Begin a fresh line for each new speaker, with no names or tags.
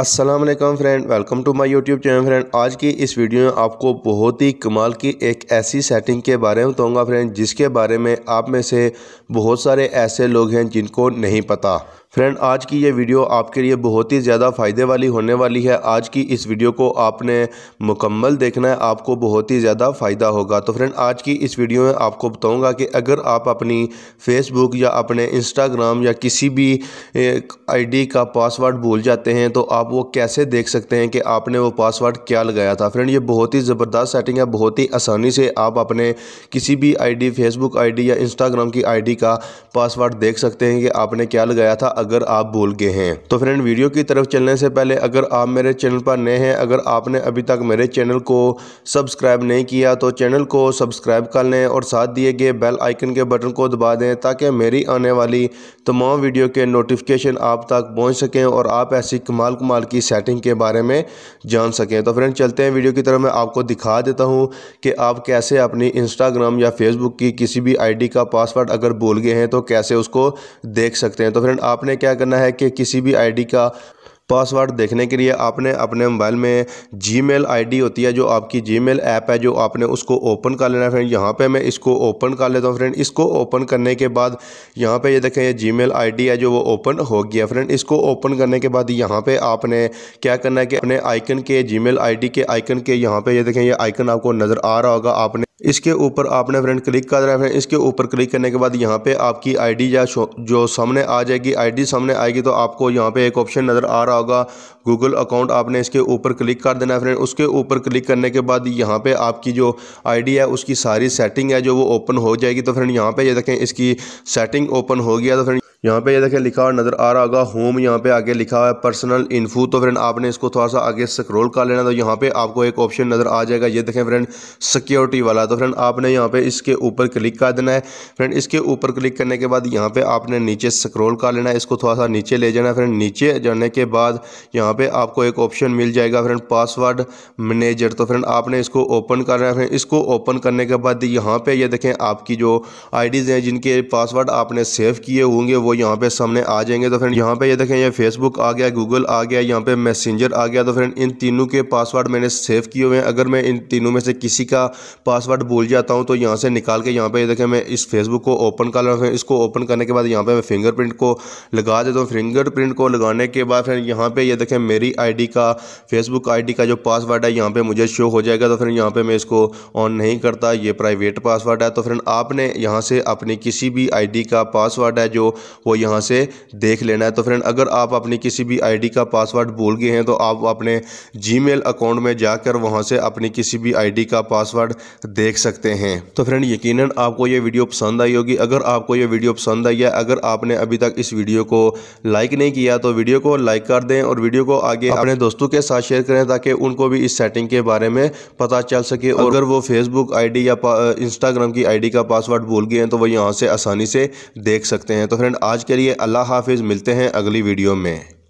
Aslam friend welcome to my YouTube channel friend आज की इस वीडियो में आपको बहुत ही कमाल की एक ऐसी सेटिंग के बारे में बताऊंगा फ्रेंड जिसके बारे में आप में से बहुत सारे ऐसे लोग हैं जिनको नहीं पता फ्रेंड आज की ये वीडियो आपके लिए बहुत ही ज़्यादा फ़ायदे वाली होने वाली है आज की इस वीडियो को आपने मुकम्मल देखना है आपको बहुत ही ज़्यादा फ़ायदा होगा तो फ्रेंड आज की इस वीडियो में आपको बताऊंगा कि अगर आप अपनी फेसबुक या अपने इंस्टाग्राम या किसी भी आईडी का पासवर्ड भूल जाते हैं तो आप वो कैसे देख सकते हैं कि आपने वो पासवर्ड क्या लगाया था फ्रेंड ये बहुत ही ज़बरदस्त सेटिंग है बहुत ही आसानी से आप अपने किसी भी I D Facebook I D या इंस्टाग्राम की आई डी का पासवर्ड देख सकते हैं कि आपने क्या लगाया था अगर आप भूल गए हैं तो फ्रेंड वीडियो की तरफ चलने से पहले अगर आप मेरे चैनल पर नए हैं अगर आपने अभी तक मेरे चैनल को सब्सक्राइब नहीं किया तो चैनल को सब्सक्राइब कर लें और साथ दिए गए बेल आइकन के बटन को दबा दें ताकि मेरी आने वाली तमाम वीडियो के नोटिफिकेशन आप तक पहुँच सकें और आप ऐसी कमाल कमाल की सेटिंग के बारे में जान सकें तो फ्रेंड चलते हैं वीडियो की तरफ मैं आपको दिखा देता हूँ कि आप कैसे अपनी इंस्टाग्राम या फेसबुक की किसी भी आई का पासवर्ड अगर भूल गए हैं तो कैसे उसको देख सकते हैं तो फ्रेंड आपने आपने क्या करना है कि किसी भी आईडी का पासवर्ड देखने के लिए आपने अपने मोबाइल में जीमेल आईडी होती है जो आपकी जीमेल ऐप है जो आपने उसको ओपन कर लेना है फ्रेंड यहाँ पे मैं इसको ओपन कर लेता हूँ फ्रेंड इसको ओपन करने के बाद यहाँ पे ये देखें ये जीमेल आईडी है जो वो ओपन हो गया फ्रेंड इसको ओपन करने के बाद यहाँ पे आपने क्या करना है कि अपने आइकन के जी मेल के आइकन के यहाँ पर ये देखें ये आइकन आपको नज़र आ रहा होगा आपने इसके ऊपर आपने फ्रेंड क्लिक कर रहे हैं इसके ऊपर क्लिक करने के बाद यहाँ पे आपकी आईडी या जो सामने आ जाएगी आईडी सामने आएगी तो आपको यहाँ पे एक ऑप्शन नज़र आ रहा होगा गूगल अकाउंट आपने इसके ऊपर क्लिक कर देना है फ्रेंड उसके ऊपर क्लिक करने के बाद यहाँ पे आपकी जो आईडी है उसकी सारी सेटिंग है जो वो ओपन हो जाएगी तो फ्रेंड यहाँ पर ये यह देखें इसकी सेटिंग ओपन हो गया तो फ्रेंड यहाँ पे ये देखें लिखा हुआ नज़र आ रहा होगा होम यहाँ पे आगे लिखा हुआ है पर्सनल इन्फू तो फ्रेंड आपने इसको थोड़ा सा आगे स्क्रॉल कर लेना तो यहाँ पे आपको एक ऑप्शन नज़र आ जाएगा ये देखें फ्रेंड सिक्योरिटी वाला तो फ्रेंड आपने यहाँ पे इसके ऊपर क्लिक कर देना है फ्रेंड इसके ऊपर क्लिक करने के बाद यहाँ पर आपने नीचे स्क्रोल कर लेना है इसको थोड़ा सा नीचे ले जाना है फ्रेंड नीचे जाने के बाद यहाँ पर आपको एक ऑप्शन मिल जाएगा फ्रेंड पासवर्ड मैनेजर तो फ्रेंड आपने इसको ओपन करना है फ्रेंड इसको ओपन करने के बाद यहाँ पर यह देखें आपकी जो आई हैं जिनके पासवर्ड आपने सेव किए होंगे वो यहाँ पे सामने आ जाएंगे तो फ्रेंड यहाँ पे ये देखें ये फेसबुक आ गया गूगल आ गया यहाँ पे मैसेंजर आ गया तो फ्रेंड इन तीनों के पासवर्ड मैंने सेव किए हुए हैं अगर मैं इन तीनों में से किसी का पासवर्ड भूल जाता हूँ तो यहाँ से निकाल के यहाँ पे ये देखें मैं इस फेसबुक को ओपन कर रहा हूँ इसको ओपन करने के बाद यहाँ पर मैं फिंगरप्रिंट को लगा देता हूँ फिंगरप्रिंट को लगाने के बाद फ्रेंड यहाँ पर ये देखें मेरी आई का फेसबुक आई का जो पासवर्ड है यहाँ पर मुझे शो हो जाएगा तो फ्रेंड यहाँ पर मैं इसको ऑन नहीं करता ये प्राइवेट पासवर्ड है तो फ्रेंड आपने यहाँ से अपनी किसी भी आई का पासवर्ड है जो वो यहाँ से देख लेना है तो फ्रेंड अगर आप अपनी किसी भी आईडी का पासवर्ड भूल गए हैं तो आप अपने जीमेल अकाउंट में जाकर वहाँ से अपनी किसी भी आईडी का पासवर्ड देख सकते हैं तो फ्रेंड यकीनन आपको ये वीडियो पसंद आई होगी अगर आपको ये वीडियो पसंद आई है अगर आपने अभी तक इस वीडियो को लाइक नहीं किया तो वीडियो को लाइक कर दें और वीडियो को आगे अपने दोस्तों के साथ शेयर करें ताकि उनको भी इस सेटिंग के बारे में पता चल सके और अगर वो फेसबुक आईडी या इंस्टाग्राम की आईडी का पासवर्ड भूल गए हैं तो वो यहाँ से आसानी से देख सकते हैं तो फ्रेंड आज आज के लिए अल्लाह हाफिज़ मिलते हैं अगली वीडियो में